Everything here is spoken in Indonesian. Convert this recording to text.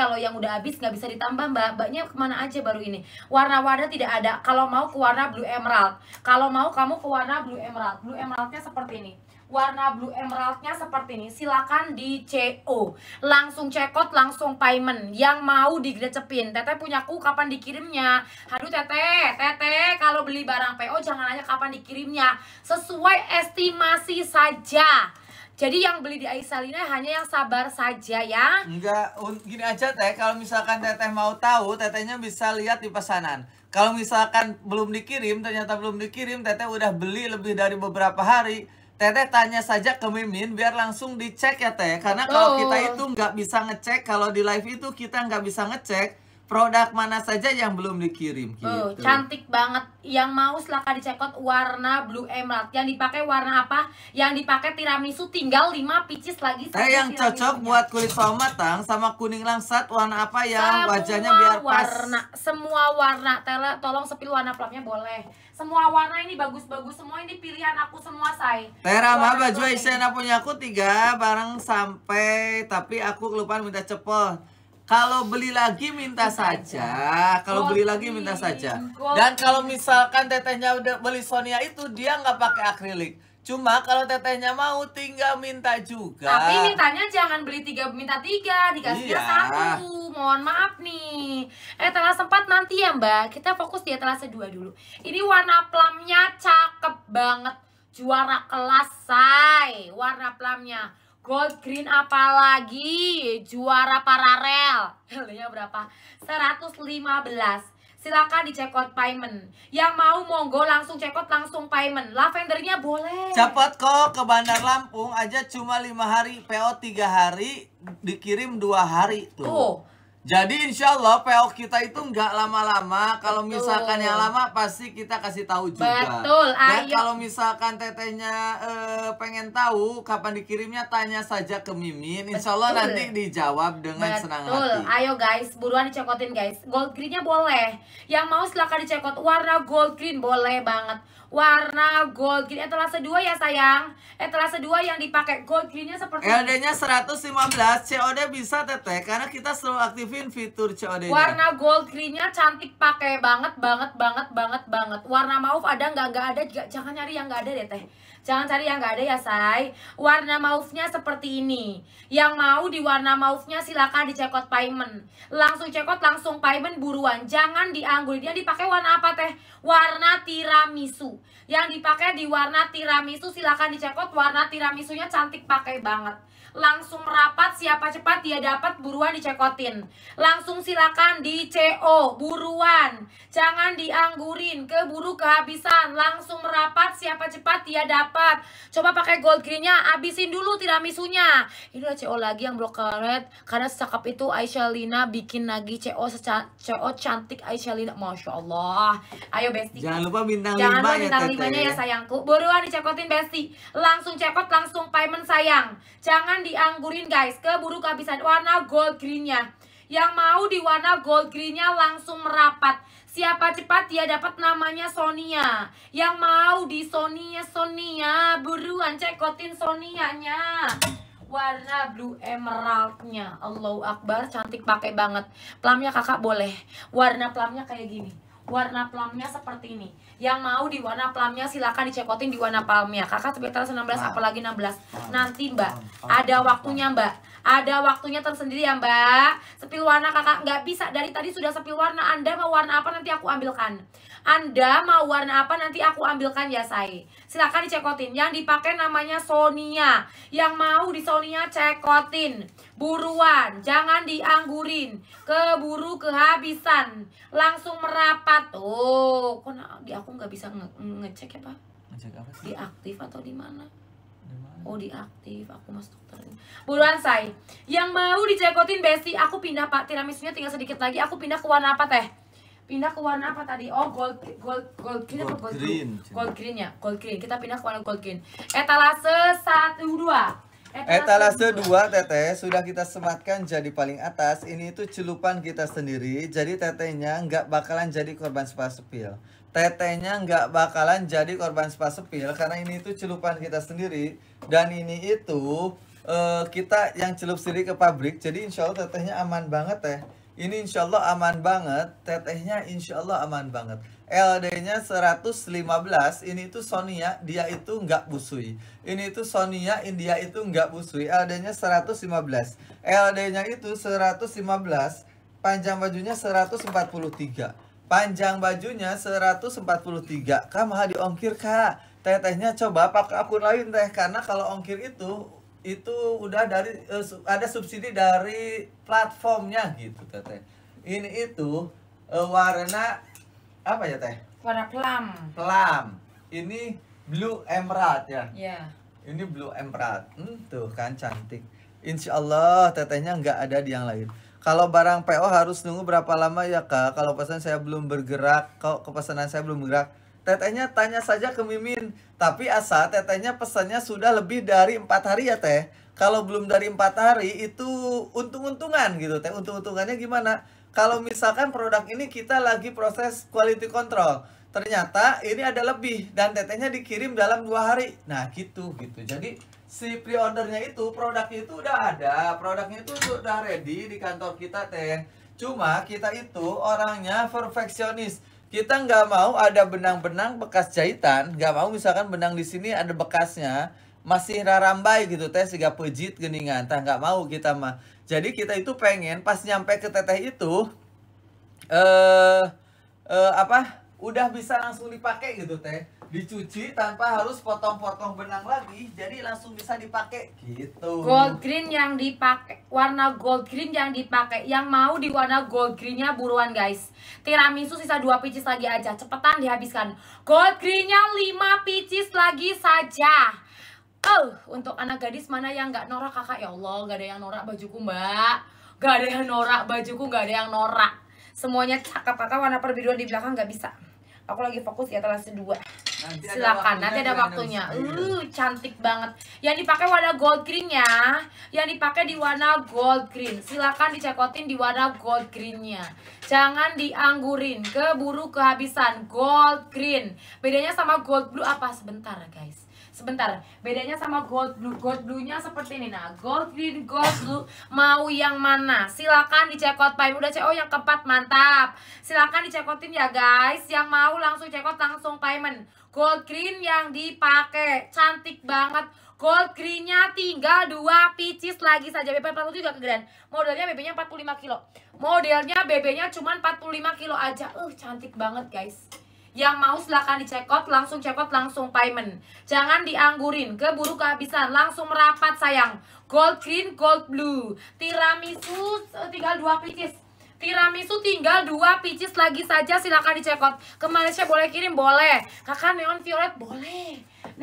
kalau yang udah habis nggak bisa ditambah mbak mbaknya kemana aja baru ini warna-warna tidak ada kalau mau ke warna blue emerald kalau mau kamu ke warna blue emerald blue emeraldnya seperti ini warna blue emeraldnya seperti ini silakan di CO langsung cekot langsung payment yang mau digrecepin teteh punya ku kapan dikirimnya aduh teteh teteh kalau beli barang PO jangan nanya kapan dikirimnya sesuai estimasi saja jadi yang beli di Aisalina hanya yang sabar saja ya. Enggak, gini aja Teh, kalau misalkan Teteh mau tahu, Tetehnya bisa lihat di pesanan. Kalau misalkan belum dikirim, ternyata belum dikirim, Teteh udah beli lebih dari beberapa hari. Teteh tanya saja ke Mimin biar langsung dicek ya Teh. Karena kalau kita itu nggak bisa ngecek, kalau di live itu kita nggak bisa ngecek produk mana saja yang belum dikirim gitu. Oh, cantik banget. Yang mau silahkan dicekot warna blue emerald. Yang dipakai warna apa? Yang dipakai tiramisu tinggal 5 picis lagi. Eh yang cocok buat kulit sawo matang sama kuning langsat warna apa yang semua wajahnya biar pas? semua warna. Tele, tolong sepil warna plumnya boleh. Semua warna ini bagus-bagus. Semua ini pilihan aku semua, Say. Terama baju Aisyah punya aku tiga barang sampai tapi aku kelupaan minta cepol. Kalau beli lagi minta saja, kalau beli lagi minta saja. Dan kalau misalkan tetehnya udah beli Sonia itu dia nggak pakai akrilik. Cuma kalau tetehnya mau tinggal minta juga. Tapi mintanya jangan beli tiga minta tiga, dikasihnya iya. satu. Mohon maaf nih. Eh telah sempat nanti ya mbak, kita fokus di telah dua dulu. Ini warna plumnya cakep banget, juara kelas say. Warna plumnya. Gold green apalagi juara paralel. Harganya berapa? 115. Silahkan dicekot payment. Yang mau monggo langsung cekot langsung payment. Lavendernya boleh. Cepat kok ke Bandar Lampung aja cuma lima hari, PO tiga hari, dikirim dua hari tuh. Tuh jadi insya Allah PO kita itu nggak lama-lama. Kalau misalkan yang lama pasti kita kasih tahu juga. Betul. Ayo. Dan kalau misalkan tetehnya e, pengen tahu kapan dikirimnya tanya saja ke Mimin. Insya Allah Betul. nanti dijawab dengan Betul. senang hati. Betul, Ayo guys, buruan dicekotin guys. Gold greennya boleh. Yang mau silahkan dicekot. Warna gold green boleh banget. Warna gold green etalase dua ya sayang. Etalase dua yang dipakai gold greennya seperti. LD-nya 115, COD bisa teteh karena kita selalu aktif aktifin fitur COD-nya. Warna gold greennya cantik pakai banget banget banget banget banget. Warna mauve ada nggak nggak ada jangan nyari yang nggak ada deh teh. Jangan cari yang nggak ada ya say. Warna mauve-nya seperti ini. Yang mau di warna mauve-nya silakan dicekot payment. Langsung cekot langsung payment buruan. Jangan dianggur dia dipakai warna apa teh? Warna tiramisu. Yang dipakai di warna tiramisu silakan dicekot warna tiramisunya cantik pakai banget langsung rapat siapa cepat dia dapat buruan dicekotin langsung silakan di CO buruan jangan dianggurin keburu kehabisan langsung merapat siapa cepat dia dapat coba pakai gold greennya abisin dulu tiramisunya ini udah CO lagi yang blok karet karena secakap itu Aisyah Lina bikin lagi CO CO cantik Aisyah Lina Masya Allah ayo Besti jangan lupa bintang jangan lupa ya, bintang limanya ya sayangku buruan dicekotin Besti langsung cekot langsung payment sayang jangan jangan dianggurin guys, keburu kehabisan warna gold greennya. Yang mau di warna gold greennya langsung merapat. Siapa cepat dia dapat namanya Sonia. Yang mau di Sonia, Sonia. Buruan cekotin Sonianya. Warna blue emeraldnya. Allahu Akbar, cantik pakai banget. Plamnya kakak boleh. Warna plamnya kayak gini warna plumnya seperti ini. Yang mau di warna plumnya silahkan dicekotin di warna plamnya. Kakak sekitar 16 nah. apalagi 16. Nah. Nanti Mbak, nah. ada waktunya Mbak. Ada waktunya tersendiri ya mbak Sepil warna kakak nggak bisa Dari tadi sudah sepil warna Anda mau warna apa nanti aku ambilkan Anda mau warna apa nanti aku ambilkan ya say Silahkan dicekotin Yang dipakai namanya Sonia Yang mau di Sonia cekotin Buruan Jangan dianggurin Keburu kehabisan Langsung merapat Oh kok di aku nggak bisa nge ngecek ya pak Ngecek apa sih? Di atau di mana? Oh diaktif, aku masuk dokter Buruan say, yang mau dicekotin Besti, aku pindah pak tiramisnya tinggal sedikit lagi, aku pindah ke warna apa teh? Pindah ke warna apa tadi? Oh gold gold gold green gold, gold green. Gold, gold green ya, gold green. Kita pindah ke warna gold green. Etalase satu dua. Etalase 2 teteh sudah kita sematkan jadi paling atas Ini itu celupan kita sendiri Jadi tetehnya nggak bakalan jadi korban sepasupil tetenya nggak bakalan jadi korban sepil karena ini itu celupan kita sendiri dan ini itu uh, kita yang celup sendiri ke pabrik jadi insya Allah tetehnya aman banget teh ya. ini insya Allah aman banget tetehnya insya Allah aman banget LD-nya 115 ini itu Sonia dia itu nggak busui ini itu Sonia India itu nggak busui LD-nya 115 LD-nya itu 115 panjang bajunya 143 Panjang bajunya 143. Kak mahal di ongkir kak. Tetehnya coba pakai akun lain teh karena kalau ongkir itu itu udah dari uh, ada subsidi dari platformnya gitu teteh. Ini itu uh, warna apa ya teh? Warna plum. Plum. Ini blue emerald ya. Iya. Yeah. Ini blue emerald. Hmm, tuh kan cantik. Insya Allah tetehnya nggak ada di yang lain. Kalau barang PO harus nunggu berapa lama ya kak? Kalau pesan saya belum bergerak, kok kepesanan saya belum bergerak. Tetehnya tanya saja ke Mimin. Tapi asal tetehnya pesannya sudah lebih dari empat hari ya teh. Kalau belum dari empat hari itu untung-untungan gitu teh. Untung-untungannya gimana? Kalau misalkan produk ini kita lagi proses quality control, ternyata ini ada lebih dan tetehnya dikirim dalam dua hari. Nah gitu gitu. Jadi si pre-ordernya itu produknya itu udah ada produknya itu udah ready di kantor kita teh cuma kita itu orangnya perfeksionis kita nggak mau ada benang-benang bekas jahitan nggak mau misalkan benang di sini ada bekasnya masih rarambai gitu teh sehingga pejit geningan tah nggak mau kita mah jadi kita itu pengen pas nyampe ke teteh itu eh uh, uh, apa udah bisa langsung dipakai gitu teh dicuci tanpa harus potong-potong benang lagi jadi langsung bisa dipakai gitu gold green yang dipakai warna gold green yang dipakai yang mau di warna gold greennya buruan guys tiramisu sisa dua picis lagi aja cepetan dihabiskan gold greennya 5 picis lagi saja Oh, untuk anak gadis mana yang nggak norak kakak ya Allah nggak ada yang norak bajuku mbak nggak ada yang norak bajuku nggak ada yang norak semuanya cakep kakak warna perbiruan di belakang nggak bisa aku lagi fokus ya atas dua Nanti Silakan, ada nanti ada waktunya. Uh, iya. cantik banget. Yang dipakai warna gold green ya. Yang dipakai di warna gold green. Silakan dicekotin di warna gold greennya. Jangan dianggurin, keburu kehabisan. Gold green. Bedanya sama gold blue apa? Sebentar guys. Sebentar, bedanya sama gold blue. Gold blue-nya seperti ini. Nah, gold green, gold blue. Mau yang mana? Silakan dicekot Pak. Udah CO yang keempat, mantap. Silakan dicekotin ya guys. Yang mau langsung cekot langsung payment. Gold green yang dipakai. Cantik banget. Gold greennya tinggal dua picis lagi saja. BP47 juga kegedean. Modelnya BB-nya 45 kilo. Modelnya BB-nya cuma 45 kilo aja. Uh, cantik banget guys. Yang mau silahkan out langsung check out, langsung payment. Jangan dianggurin, keburu kehabisan. Langsung merapat sayang. Gold green, gold blue. Tiramisu eh, tinggal dua picis Tiramisu tinggal dua picis lagi saja silahkan dicekot. Ke Malaysia boleh kirim? Boleh. Kakak neon violet? Boleh.